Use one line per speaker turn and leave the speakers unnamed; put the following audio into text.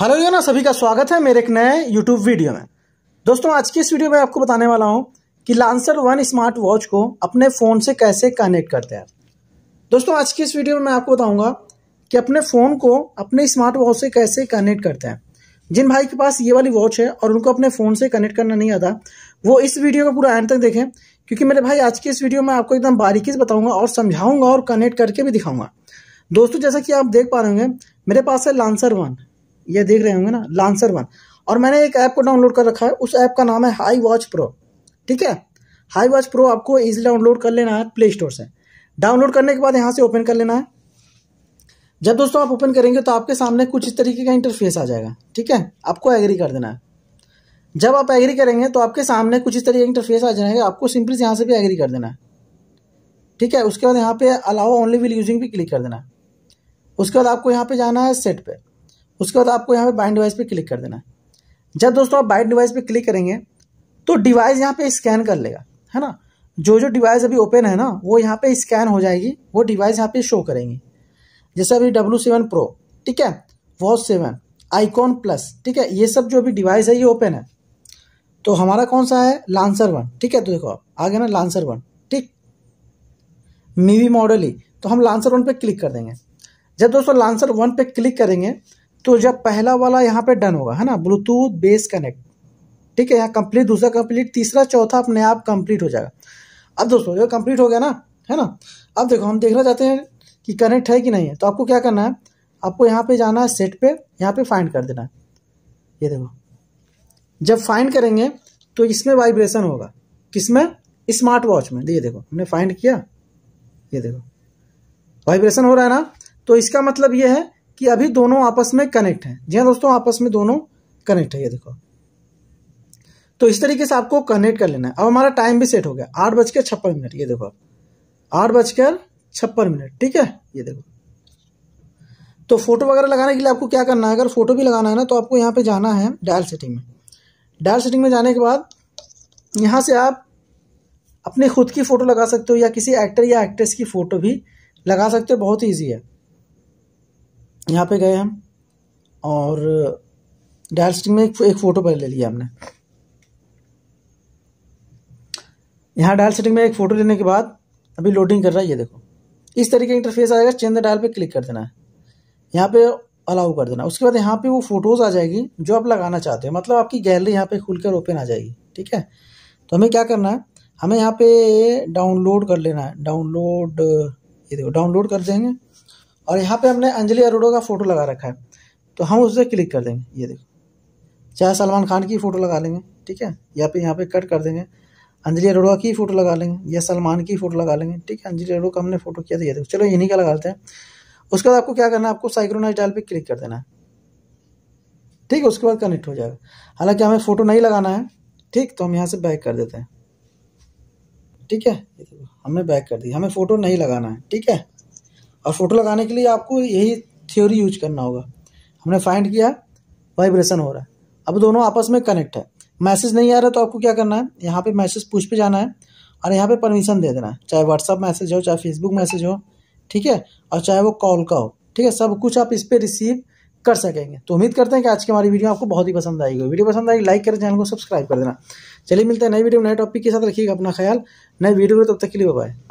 hello योना सभी का स्वागत है मेरे एक नए यूट्यूब वीडियो में दोस्तों आज की इस वीडियो में आपको बताने वाला हूं कि लांसर वन स्मार्ट वॉच को अपने फ़ोन से कैसे कनेक्ट करते हैं दोस्तों आज की इस वीडियो में मैं आपको बताऊंगा कि अपने फ़ोन को अपने स्मार्ट वॉच से कैसे कनेक्ट करते हैं जिन भाई के पास ये वाली वॉच है और उनको अपने फ़ोन से कनेक्ट करना नहीं आता वो इस वीडियो को पूरा एंड तक देखें क्योंकि मेरे भाई आज की इस वीडियो में आपको एकदम बारीकी से बताऊंगा और समझाऊंगा और कनेक्ट करके भी दिखाऊंगा दोस्तों जैसा कि आप देख पा रहे होंगे मेरे पास है लांसर वन ये देख रहे होंगे ना लांसर वन और मैंने एक ऐप को डाउनलोड कर रखा है उस ऐप का नाम है हाई वॉच प्रो ठीक है हाई वॉच प्रो आपको ईजिली डाउनलोड कर लेना है प्ले स्टोर से डाउनलोड करने के बाद यहाँ से ओपन कर लेना है जब दोस्तों आप ओपन करेंगे तो आपके सामने कुछ इस तरीके का इंटरफेस आ जाएगा ठीक है आपको एग्री कर देना है जब आप एग्री करेंगे तो आपके सामने कुछ इस तरह इंटरफेस आ जाएगा आपको सिंपली यहाँ से भी एग्री कर देना है ठीक है उसके बाद यहाँ पे अलाउ ओनली विल यूजिंग भी क्लिक कर देना है उसके बाद आपको यहाँ पे जाना है सेट पे उसके बाद आपको यहाँ पे बाइंड डिवाइस पे क्लिक कर देना है जब दोस्तों आप बाइंड डिवाइस पे क्लिक करेंगे तो डिवाइस यहाँ पे स्कैन कर लेगा है ना जो जो डिवाइस अभी ओपन है ना वो यहाँ पे स्कैन हो जाएगी वो डिवाइस यहाँ पे शो करेंगी जैसे अभी डब्ल्यू सेवन प्रो ठीक है वॉच सेवन आईकॉन प्लस ठीक है ये सब जो अभी डिवाइस है ये ओपन है तो हमारा कौन सा है लांसर वन ठीक है तो देखो आप आ गया ना लांसर वन ठीक मीवी मॉडल ही तो हम लांसर वन पे क्लिक कर देंगे जब दोस्तों लांसर वन पे क्लिक करेंगे तो जब पहला वाला यहाँ पे डन होगा है ना ब्लूटूथ बेस कनेक्ट ठीक है यहाँ कंप्लीट दूसरा कंप्लीट तीसरा चौथा अपने आप कंप्लीट हो जाएगा अब दोस्तों ये कंप्लीट हो गया ना है ना अब देखो हम देखना चाहते हैं कि कनेक्ट है कि नहीं है तो आपको क्या करना है आपको यहाँ पे जाना है सेट पे यहाँ पे फाइंड कर देना है ये देखो जब फाइंड करेंगे तो इसमें वाइब्रेशन होगा किसमें स्मार्ट वॉच में ये देखो हमने फाइंड किया ये देखो वाइब्रेशन हो रहा है ना तो इसका मतलब ये है कि अभी दोनों आपस में कनेक्ट हैं जी हाँ दोस्तों आपस में दोनों कनेक्ट है ये देखो तो इस तरीके से आपको कनेक्ट कर लेना है अब हमारा टाइम भी सेट हो गया आठ बजकर छप्पन मिनट ये देखो आठ बजकर छप्पन मिनट ठीक है ये देखो तो फोटो वगैरह लगाने के लिए आपको क्या करना है अगर फोटो भी लगाना है ना तो आपको यहाँ पे जाना है डायल सेटिंग में डार्क सेटिंग में जाने के बाद यहाँ से आप अपने खुद की फ़ोटो लगा सकते हो या किसी एक्टर या एक्ट्रेस की फ़ोटो भी लगा सकते हो बहुत ईजी है यहाँ पे गए हम और डायल सेटिंग में एक, फ़ोटो पहले ले लिया हमने यहाँ डायल सेटिंग में एक फ़ोटो लेने के बाद अभी लोडिंग कर रहा है ये देखो इस तरीके का इंटरफेस आएगा चेंज द डायल पे क्लिक कर देना है यहाँ पे अलाउ कर देना उसके बाद यहाँ पे वो फोटोज़ आ जाएगी जो आप लगाना चाहते हो मतलब आपकी गैलरी यहाँ पे खुलकर ओपन आ जाएगी ठीक है तो हमें क्या करना है हमें यहाँ पे डाउनलोड कर लेना है डाउनलोड ये देखो डाउनलोड कर देंगे और यहाँ पे हमने अंजलि अरोड़ा का फ़ोटो लगा रखा है तो हम उससे क्लिक कर देंगे ये देखो चाहे सलमान खान की फ़ोटो लगा लेंगे ठीक है या फिर यहाँ पे कट कर देंगे अंजलि अरोड़ा की फ़ोटो लगा लेंगे या सलमान की फ़ोटो लगा लेंगे ठीक है अंजलि अरोड़ा का हमने फ़ोटो किया था ये देखो चलो इन्हीं का लगाते हैं उसके बाद आपको क्या करना है आपको साइक्रोनाइज डायल पे क्लिक कर देना है ठीक है उसके बाद कनेक्ट हो जाएगा हालांकि हमें फ़ोटो नहीं लगाना है ठीक तो हम यहाँ से बैक कर देते हैं ठीक है हमने बैक कर दी हमें फ़ोटो नहीं लगाना है ठीक है और फ़ोटो लगाने के लिए आपको यही थ्योरी यूज करना होगा हमने फाइंड किया वाइब्रेशन हो रहा है अब दोनों आपस में कनेक्ट है मैसेज नहीं आ रहा तो आपको क्या करना है यहाँ पे मैसेज पूछ पे जाना है और यहाँ पे परमिशन दे देना है चाहे व्हाट्सअप मैसेज हो चाहे फेसबुक मैसेज हो ठीक है और चाहे वो कॉल का हो ठीक है सब कुछ आप इस पर रिसीव कर सकेंगे तो उम्मीद करते हैं कि आज की हमारी वीडियो आपको बहुत ही पसंद आएगी वीडियो पसंद आएगी लाइक करें चैनल को सब्सक्राइब कर देना चलिए मिलते हैं नई वीडियो नए टॉपिक के साथ रखिएगा अपना ख्याल नए वीडियो में तब तक के लिए बाय